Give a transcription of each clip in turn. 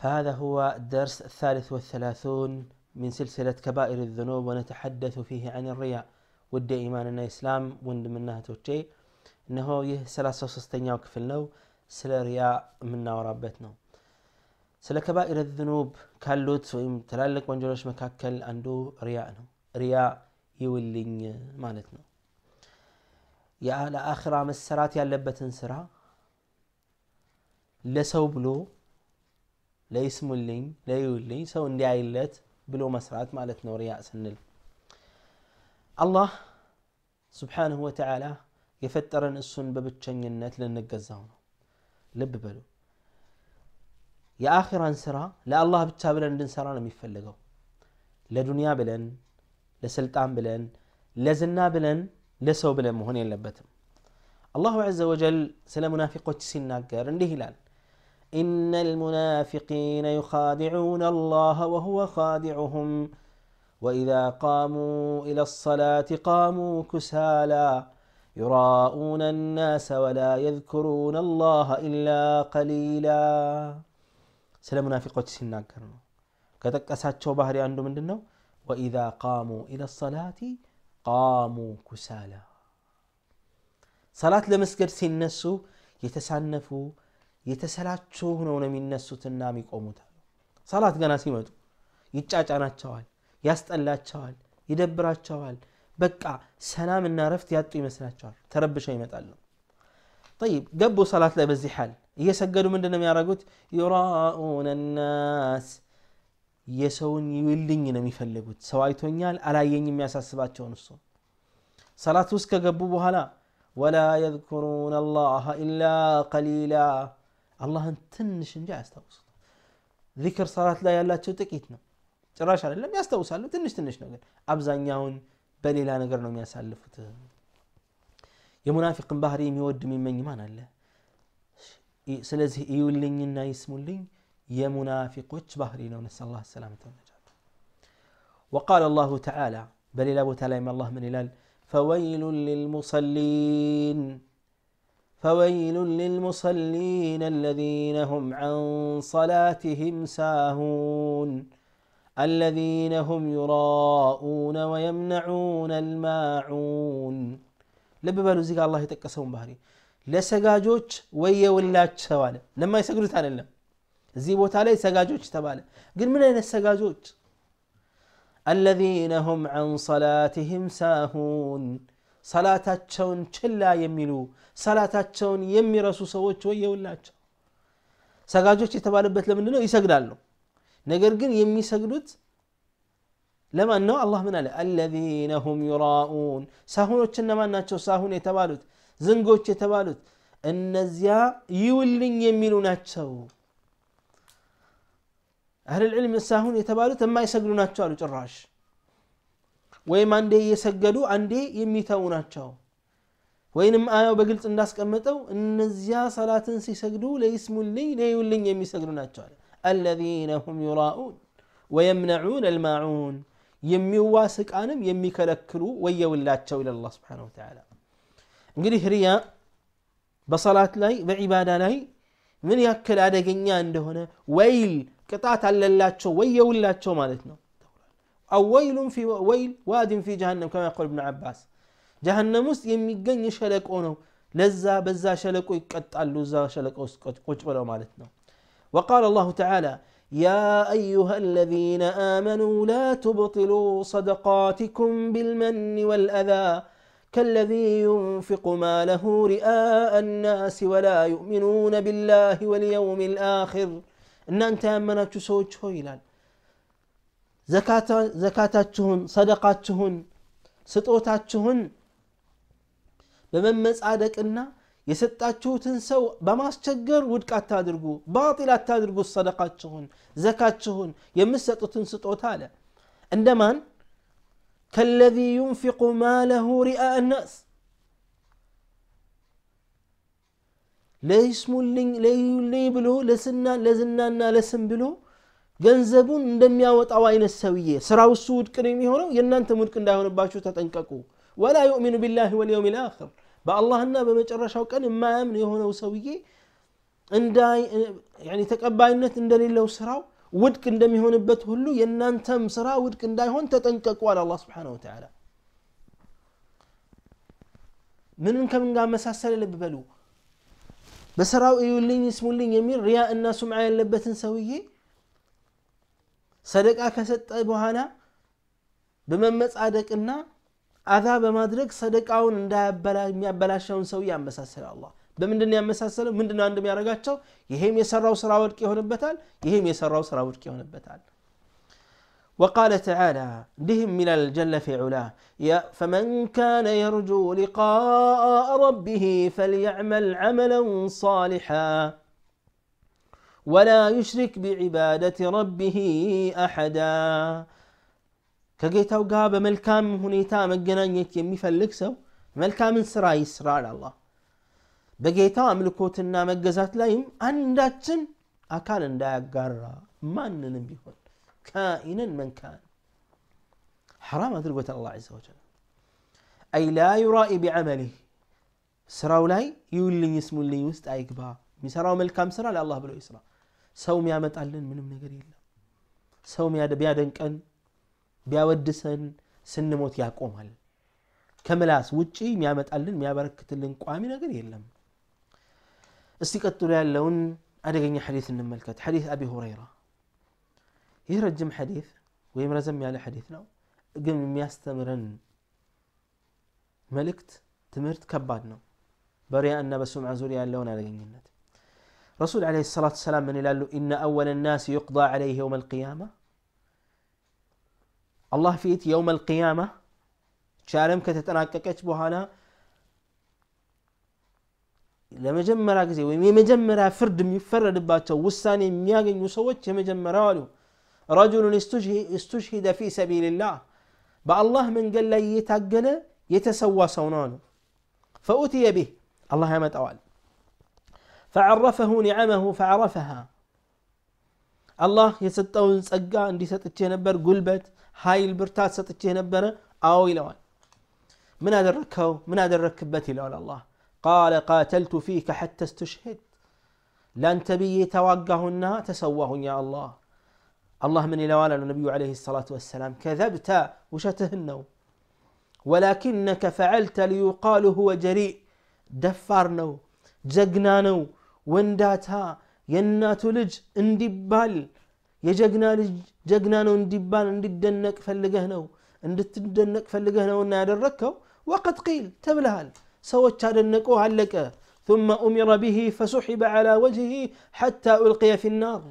فهذا هو الدرس الثالث والثلاثون من سلسلة كبائر الذنوب ونتحدث فيه عن الرياء ውድ የኢማንና ኢስላም ወንድምና እህቶቼ እነሆ ይህ 33ስተኛው ክፍል ነው ስለ ሪያ የምናወራበት سلا كبائر الذنوب ዝኑብ سويم تلالك وانجلوش مكاكل عنده رياء ሪያ ነው ሪያ ይውልኝ ማለት ነው مسرات يا ያለበትን سرا لسو بلو لا يسمولين لا يولين سو اندي عيلت بلو مسرات مالت نوريا سنل الله سبحانه وتعالى يفترن نسون ببتشن النت لنقزهون لب بلو يا آخر سرا لا الله بتابل عند انسرا لم لا دنيا بلن لا سلطان بلن لزنا بلن لسو بلن مهون يلبتم الله عز وجل سلام منافقه تسين ناقر اندي هلال إن المنافقين يخادعون الله وهو خادعهم وإذا قاموا إلى الصلاة قاموا كسالى يراءون الناس ولا يذكرون الله إلا قليلا سلام منافقوች ሲናገር ነው ከጠቀሳቸው بحري عنده من دنو وإذا قاموا إلى الصلاة قاموا كسالى صلاة لمسجد سنسو يتسنفو የተሰላቸው ሆነው ነው የሚነሱትና የሚቆሙት ሰላት ገና ሲመጡ ይጫጫናቸዋል ያስጠላቸዋል ይደብራቸዋል በቃ ሰላምና ረፍት ያጡ ይመስላቸዋል ተረብሸው ይመጣሉ طيب ገቡ ሰላት ላይ በዚህ حال እየሰገዱ ምንድን ነው የሚያደርጉት ዩራኡነ ናስ የሰውን ይውልኝ ነው የሚፈልጉት ሰው አይቶኛል አላየኝ የሚያሳስባቸውን እሱ ሰላት ውስጥ ከገቡ በኋላ ولا يذكرون الله إلا قليلا አላህን ትንሽ እንጂ አያስታውሱት ዚክር ሰላት ላይ ያላቸው ጥቂት ነው ጭራሽ አይደለም ያስታውሳሉ ትንሽ ትንሽ ነው ግን አብዛኛውን በሌላ ነገር ነው የሚያሳልፉት የሙናፊቅን ባህሪ የሚወድ የሚመኝ ማን አለ ስለዚህ እዩልኝና ይስሙልኝ የሙናፊቆች ባህሪ ነው ነስ ላ ሰላምተ ነጃቱ وقال الله تعالى بل لا بوتا لا الله من الال فويل للمصلين فويل للمصلين الذين هم عن صلاتهم ساهون الذين هم يراءون ويمنعون الماعون لببالو زيك الله يتكسون بهري لسقاجوش ويا ولاش سوالة لما يسقلو تعالى زيبوت علي سقاجوش تبالة قل من اين السقاجوش الذين هم عن صلاتهم ساهون ሰላታቸውን ችላ የሚሉ ሰላታቸውን የሚረሱ ሰዎች ወየውላቸው ሰጋጆች የተባለበት ለምንድን ነው ይሰግዳሉ ነገር ግን የሚሰግዱት ለማን ነው አላህ ምን አለ አለዚነ ሁም ዩራኡን ሳሁኖች እነማን ናቸው ሳሁን የተባሉት ዝንጎች የተባሉት እነዚያ ይውልኝ የሚሉ ናቸው አህል ልዕልም ሳሁን የተባሉት የማይሰግዱ ናቸው አሉ ጭራሽ ወይም አንዴ እየሰገዱ አንዴ የሚተው ናቸው ወይንም አያው በግልጽ እንዳስቀመጠው እነዚያ ሰላትን ሲሰግዱ ለይስሙልኝ ለዩልኝ የሚሰግዱ ናቸው አለ አለዚነ ሁም ዩራኡን ወየምነዑን አልማዑን የሚዋስ ዕቃንም የሚከለክሉ ወየውላቸው ኢለላ ስብሓን ወተዓላ እንግዲህ ሪያ በሰላት ላይ በዒባዳ ላይ ምን ያክል አደገኛ እንደሆነ ወይል ቅጣት አለላቸው ወየውላቸው ማለት ነው أو ويل في ويل واد في جهنم كما يقول ابن عباس جهنم مسلم የሚገኝ ሸለቆ أونو لزا بزا شلك ويكت اللوزا شلك ውስጥ ولو مالتنا وقال الله تعالى يا أيها الذين آمنوا لا تبطلوا صدقاتكم بالمن والأذى كالذي ينفق ماله رئاء الناس ولا يؤمنون بالله واليوم الآخر إن أنت أمنا سوچ شويلان ዘካታችሁን ሰደቃችሁን ስጦታችሁን በመመጻደቅና የሰጣችሁትን ሰው በማስቸገር ውድቅ አታድርጉ ባጢል አታድርጉ ሰደቃችሁን ዘካችሁን የምትሰጡትን ስጦታ አለ እንደማን ከለዚ ዩንፊቁ ማለሁ ሪአ ናስ ለይስሙልኝ ለዩልኝ ብሎ ለስና ለዝናና ለስም ብሎ ገንዘቡን እንደሚያወጣው አይነት ሰውዬ ስራው እሱ ውድቅ ነው የሚሆነው የእናንተም ውድቅ እንዳይሆንባችሁ ተጠንቀቁ ወላ ዩእሚኑ ቢላህ ወልየውም ልአክር በአላህና በመጨረሻው ቀን የማያምን የሆነው ሰውዬ ተቀባይነት እንደሌለው ስራው ውድቅ እንደሚሆንበት ሁሉ የእናንተም ስራ ውድቅ እንዳይሆን ተጠንቀቁ አለ አላ ስብሓን ወተላ ምንም ከምን ጋር መሳሰል ልብ በሉ በስራው እዩልኝ ይስሙልኝ የሚል ሪያ እና ሱምዓ ያለበትን ሰውዬ صدق أكاسة أبوهانا بممتص أدك إنا أذا بمدرك صدق أون إن ده بلا ميا بلا شون سوي أم بس الله بمن دنيا بس أسأل من دنيا عندما يرجع تشو يهيم يسر روس راود كي هون بتال يهيم يسر روس راود كي هون بتال وقال تعالى لهم من الجل في علا يا فمن كان يرجو لقاء ربه فليعمل عملا صالحا ولا يشرك بعبادة ربه أحدا كجيت أو جاب ملكام هنيتا مجنان يتيم يفلك سو ملكام سرا على الله بجيت أملكوت النام الجزات لايم أنداتن أكان أندا جرا ما ننم بيكون كائنا من كان حرام هذا الله عز وجل أي لا يرائي بعمله سراولاي يولي يسمو اللي يوست أيكبا مسراو ملكام سرا لله بلو يسرا ሰው ሚያመጣልን ምንም ነገር የለም ሰው ቢያደንቀን ቢያወድሰን ስንሞት ያቆማል ከምላስ ውጪ ሚያመጣልን ሚያበረክትልን ቋሚ ነገር የለም እስቲ ቀጥሎ ያለውን አደገኛ ሐዲስ እንመልከት ሐዲስ አቢ ሁረይራ ይህ ረጅም ሐዲስ ወይም ረዘም ያለ ሐዲስ ነው ግን የሚያስተምረን መልእክት ትምህርት ከባድ ነው በሪያ እና በሱምዓ ዙሪያ ያለውን አደገኝነት رسول عليه الصلاة والسلام من قال له إن أول الناس يقضى عليه يوم القيامة الله فيت يوم القيامة شالم كتتناك كتبه هنا لما جمرا كذي ومي مجمرا فرد مفرد باتو وساني مياجن يسويت مجمرا له رجل استشهد في سبيل الله با الله من قال لي يتقل يتسوى سونانه فأتي به الله يمت أوالي فعرفه نعمه فعرفها الله يسطون صقا اندي سطتشي نبر قلبت هاي البرتات سطتشي نبر او يلوان من ادركه من ادركبت يلوان الله قال قاتلت فيك حتى استشهد لن تبي توقهنا تسوهن يا الله الله من يلوان النبي عليه الصلاة والسلام كذبت وشتهنه ولكنك فعلت ليقال هو جريء دفارنو زقنانو ወንዳታ የእናቱ ልጅ እንዲባል የጀግና ልጅ ጀግና اندبال እንዲባል الدنك ፈልገህ ነው الدنك ፈልገህ ነው እና وقد قيل ቂል ተብልሃል ሰዎች አደነቁ አለቀ ثم أمر به فسحب على وجهه حتى ألقي في النار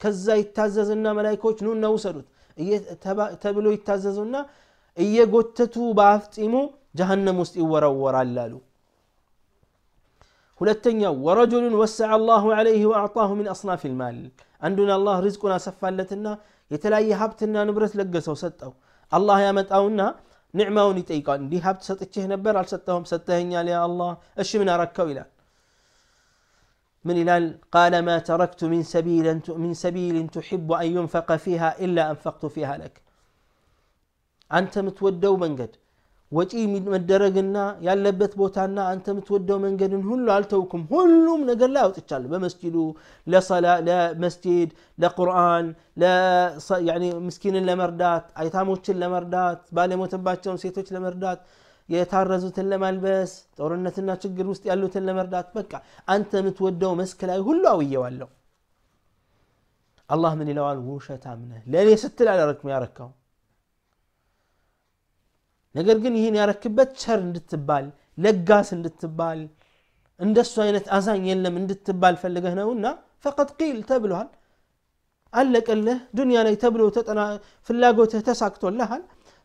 كذا يتعززنا ملايكوش نون نوسلت تبلو يتعززنا إيه قتتوا بافتئمو جهنم استئورا ورالالو ሁለተኛው ወረጁሉን ወሰዐ አላሁ ዐለይህ ወአዕጣሁ ሚን አስናፍ ልማል አንዱን አላህ ሪዝቁን አሰፋለትና የተለያየ ሀብትና ንብረት ለገሰው ሰጠው አላህ ያመጣውና ኒዕማውን ይጠይቃል እንዲህ ሀብት ሰጥቼህ ነበር አልሰጠሁም ሰጠኸኛል ያ አላህ እሺ ምን አረከው ይላል من هلال قال ما تركت من سبيل من سبيل تحب أن ينفق فيها إلا أنفقت فيها لك أنت متودو منقد وجي مدرجنا يا لبث بوتانا انت متودو من قدن هل التوكم هلوم نقل لا وتتشال بمسجد لصلاة لا لقران لا يعني مسكين لمردات ايتام وتشل مردات بالي متباتشون سيتوش لمردات يتارزو تلما البس تورنا تنا تشقر وسط يالو تلما ردات بكا انت متودو مسك لا هلو اوي الله من الوال وشتامنا لاني ستل على ركم يا ركم ነገር ግን ይህን ያረክበት ቸር እንድትባል ለጋስ እንድትባል እንደሱ አይነት አዛኝ የለም እንድትባል ፈልገህ ነውና ፈቀድ ቂል ተብሏል አለቀልህ ዱንያ ላይ ተብሎ ፍላጎትህ ተሳክቶልሃል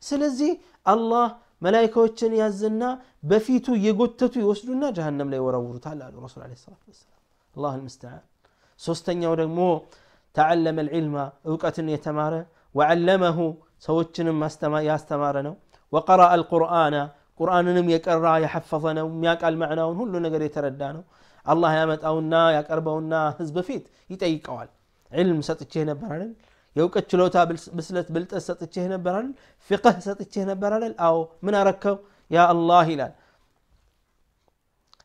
ስለዚህ አላህ መላይካዎችን ያዝና በፊቱ የጎተቱ ይወስዱና ጀሃነም ላይ ወረውሩታል አሉ ረሱል ለ ሰላት ወሰላም አላህ ልምስተዓን ሶስተኛው ደግሞ ተዓለመ ልዕልማ እውቀትን የተማረ ወዓለመሁ ሰዎችንም ያስተማረ ነው وقرأ القرآن قرآن نم يكرر يحفظنا ومياك المعنى ونهل نقر يتردانا الله يامت أونا يكرب أونا هزب فيت يتأيك أول علم ستتشهنا برانل يوكا تشلوتا بسلت بلت ستتشهنا برانل فقه ستتشهنا برانل أو من أركو يا الله لا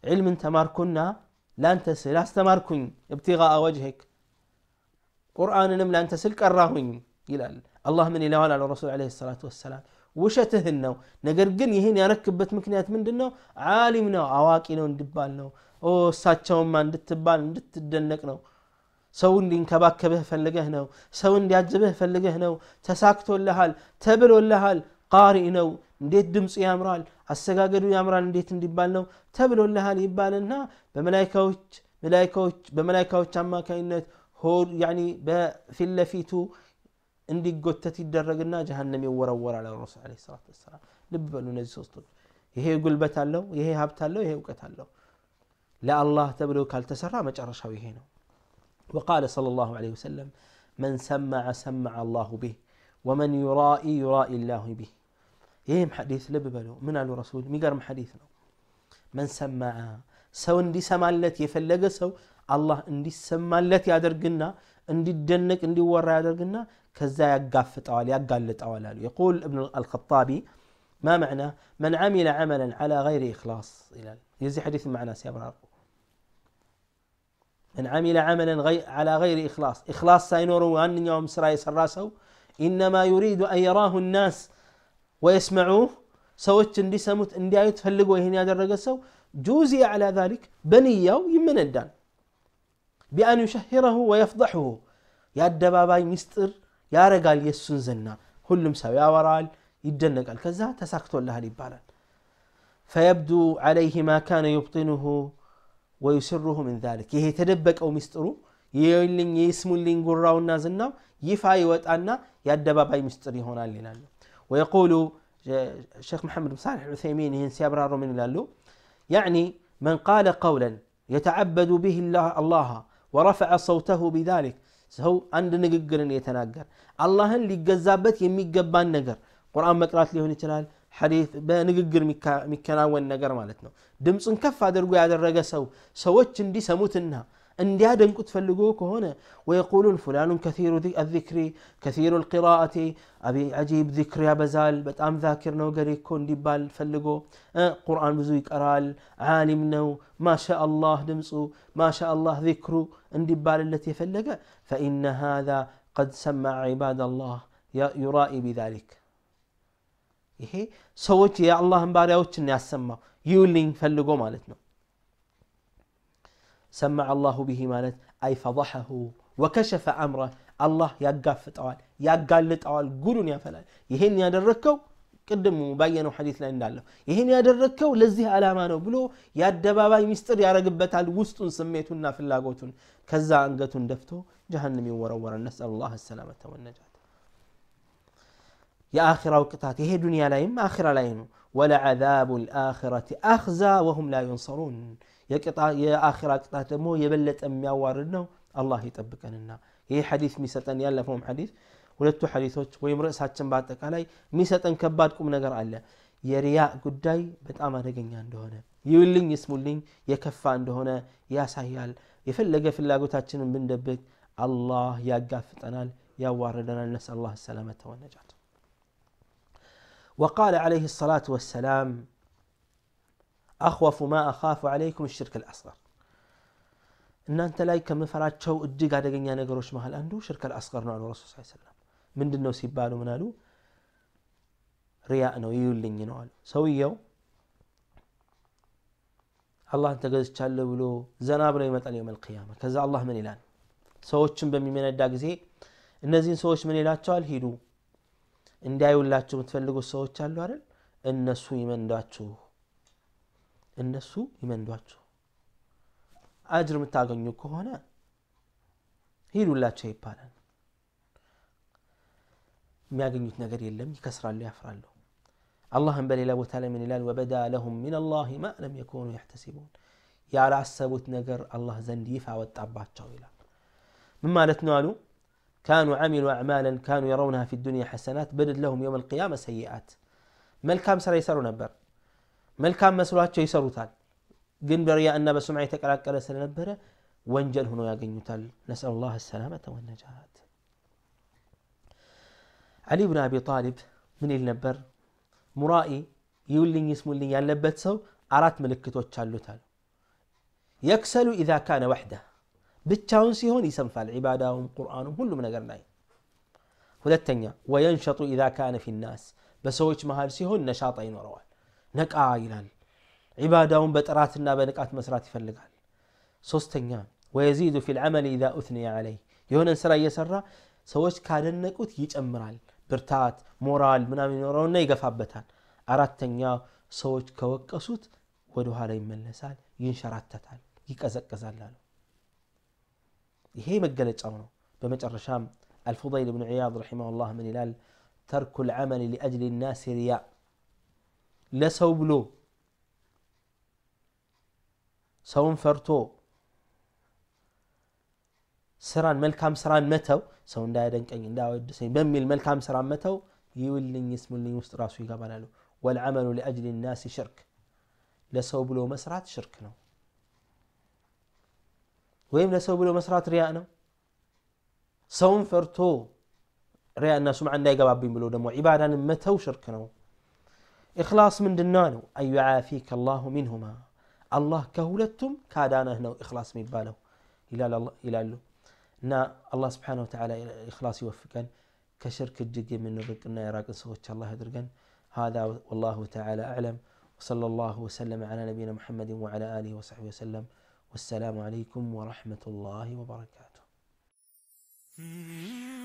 علم تمار كنا لا أنت سل أستمر كن ابتغاء وجهك قرآن نم لا أنت سل كراهن الله من إلوان على الرسول عليه الصلاة والسلام ውሸትህን ነው። ነገር ግን ይህን ያረክበት ምክንያት ምንድን ነው? ዓሊም ነው፣ አዋቂ ነው እንዲባል ነው። እሳቸውማ እንድትባል እንድትደነቅ ነው። ሰው እንዲንከባከብህ ፈልገህ ነው። ሰው እንዲያጅብህ ፈልገህ ነው። ተሳክቶልሃል፣ ተብሎልሃል። ቃሪ ነው። እንዴት ድምፁ ያምራል፣ አሰጋገዱ ያምራል፣ እንዴት እንዲባል ነው ተብሎልሃል ይባልና በመላይካዎች በመላይካዎች አማካኝነት ሆድ ፊት ለፊቱ اندي قوتتي الدرقنا جهنم يورور على الرسول عليه الصلاة والسلام لببلو نزي سوستو يهي قل بتالو يهي هابتالو يهي وقتالو لا الله تبلو قال تسرى ما جرش هنا وقال صلى الله عليه وسلم من سمع سمع الله به ومن يرائي يرائي الله به يهي حديث لببلو من على الرسول ميقر حديثنا من سمع سو اندي سمع التي يفلق سو الله اندي سمع التي يادر قلنا እንዲደነቅ እንዲወራ ያደርግና ከዛ ያጋፍጠዋል ያጋልጠዋል አሉ የቁል እብን አልከጣቢ ማ ማዕና መን ዓሚለ ዓመለን ዓላ ገይሪ እክላስ ይላል የዚህ ሐዲስ ማዕና ሲያብራሩ من عمل عملا على غير إخلاص إخلاص سينور أن يوم سرائس الراسو إنما يريد أن يراه الناس ويسمعوه سويت اندي سموت اندي ايت فلقوا هنا جوزي على ذلك بنيه يمن الدان بأن يشهره ويفضحه يا الدباباي مستر يا رجال يسون زنا كل مساوي يا ورال يدنك الكذا تساكت الله فيبدو عليه ما كان يبطنه ويسره من ذلك يهي تدبك أو مسترو يولين يسمو اللين قراو النازنا يفاي وطعنا يا الدباباي مستر هنا لنا ويقول الشيخ محمد بن صالح العثيمين ينسي أبرار من لالو يعني من قال قولا يتعبد به الله, الله ورفع صوته بذلك سهو عند نقر يتناقر الله اللي قزابت يمي قبان نقر قرآن مقرات ليهون يتلال حديث بنقر مكناون نقر مالتنا دمس كفا درقو يعد الرقا سو سوتش دي سموتنها عندي هذا انكم تفلقوك هنا ويقولون فلان كثير الذكر كثير القراءة ابي عجيب ذكر يا بزال بتام ذاكر نو قري كون ديبال فلقو أه قران بزويك أرال عالم نو ما شاء الله دمسو ما شاء الله ذكرو انديبال التي فلقا فان هذا قد سمع عباد الله يرائي بذلك يهي سويت يا الله مباريات الناس سما يولين فلقو مالتنا سمع الله به مالت أي فضحه وكشف أمره الله يقف طوال يقال طوال قولون يا فلان يهن يا دركو قدموا مبين حديث لأن الله يهن يا دركو لزيه على ما نبلو يا الدبابا يمستر يا رقبة الوسطن سميتنا في اللاغوتن كزا أنقتن دفتو جهنم ورا نسأل الله السلامة والنجاة يا آخرة وقتات هي دنيا لا يم آخرة لا ولا عذاب الآخرة أخزى وهم لا ينصرون يا آخر أكتاته مو يبلت أم يواردنه الله يتبك لنا هي حديث ميستن يلا فهم حديث ولتو حديثوت ويمرس رأس هاتشن باتك علي ميستن كبادكم نقر على يرياء قداي بتأمر رجني عندهنا يولين يسمولين يكفى عندهنا يا سهيل يفلق في اللاجو تاتشن من دبك الله يا أنا يا واردنا نسأل الله السلامة والنجاة وقال عليه الصلاة والسلام أخوف ما أخاف عليكم الشرك الأصغر أنت لا يكمل فرات شو أدق على جنيا نجروش مهل أندو شرك الأصغر نوع الرسول صلى الله عليه وسلم من دنو سيبالو منالو رياء نو يولين ينوالو سويو الله أنت قد تشالو بلو زناب لو اليوم القيامة كذا الله من إلان سوتشم بمن الداقزي النزين سوتش من إلان تشال هيدو إن دايو الله تشم تفلقو سوتش اللو عرل إن سوي من داتشوه እነሱ ይመንዷችሁ። አጅር የምታገኙ ከሆነ ሂዱላቸው ይባላል። የሚያገኙት ነገር የለም፣ ይከስራሉ፣ ያፍራሉ። አላህም በሌላ ቦታ ላይ ምን ይላል? ወበዳ ለሁም ሚን አላህ ማ ለም የኩኑ ያሕተሲቡን ያላሰቡት ነገር አላህ ዘንድ ይፋ ወጣባቸው ይላል። ምን ማለት ነው አሉ ካኑ ዓሚሉ አዕማለን ካኑ የረውንሃ ፊ ዱንያ ሐሰናት በደድ ለሁም የውም አልቅያማ ሰይአት መልካም ስራ ይሰሩ ነበር መልካም መስሏቸው ይሰሩታል ግን በሪያ እና በሱምዓ የተቀላቀለ ስለነበረ ወንጀል ሆኖ ያገኙታል ነስአሉ ላህ ሰላመተ ወነጃት አሊ ብን አቢ ጣሊብ ምን ይል ነበር ሙራኢ ይውልኝ ይስሙልኝ ያለበት ሰው አራት ምልክቶች አሉታል የክሰሉ ኢዛ ካነ ወሕደ ብቻውን ሲሆን ይሰንፋል ዒባዳውም ቁርአኑም ሁሉም ነገር ላይ ሁለተኛ ወየንሸጡ ኢዛ ካነ ፊናስ በሰዎች መሃል ሲሆን ነሻጣ ይኖረዋል ነቃ ይላል ዒባዳውን በጥራትና በንቃት መስራት ይፈልጋል ሶስተኛ ወየዚዱ ፊ ልዓመል ኢዛ ኡትንየ ዓለይ የሆነን ስራ እየሰራ ሰዎች ካደነቁት ይጨምራል ብርታት ሞራል ምናምን ይኖረውና ይገፋበታል አራተኛ ሰዎች ከወቀሱት ወደ ኋላ ይመለሳል ይንሸራተታል ይቀዘቅዛል አሉ ይሄ መገለጫው ነው በመጨረሻም አልፉضይል ብን ዕያድ ረሒማሁ ላህ ምን ይላል ተርኩ ልዓመል ሊአጅል ናስ ሪያ ለሰው ብሎ ሰውን ፈርቶ ስራን መልካም ስራን መተው ሰው እንዳያደንቀኝ እንዳያወድሰኝ በሚል መልካም ስራን መተው ይውልኝ ይስሙልኝ ውስጥ ራሱ ይገባላሉ ወልዓመሉ ሊአጅል ናሲ ሽርክ ለሰው ብሎ መስራት ሽርክ ነው ወይም ለሰው ብሎ መስራት ሪያ ነው ሰውን ፈርቶ ሪያና ሱምዓ እንዳይገባብኝ ብሎ ደግሞ ዒባዳን መተው ሽርክ ነው إخلاص من دنانه أن يعافيك الله منهما الله كهولتم كاد أنا هنا إخلاص من باله إلى الله إلى نا الله سبحانه وتعالى إخلاص يوفقن كشرك الجدي من رقنا يراق سوتش الله يدرقن هذا والله تعالى أعلم وصلى الله وسلم على نبينا محمد وعلى آله وصحبه وسلم والسلام عليكم ورحمة الله وبركاته hmm.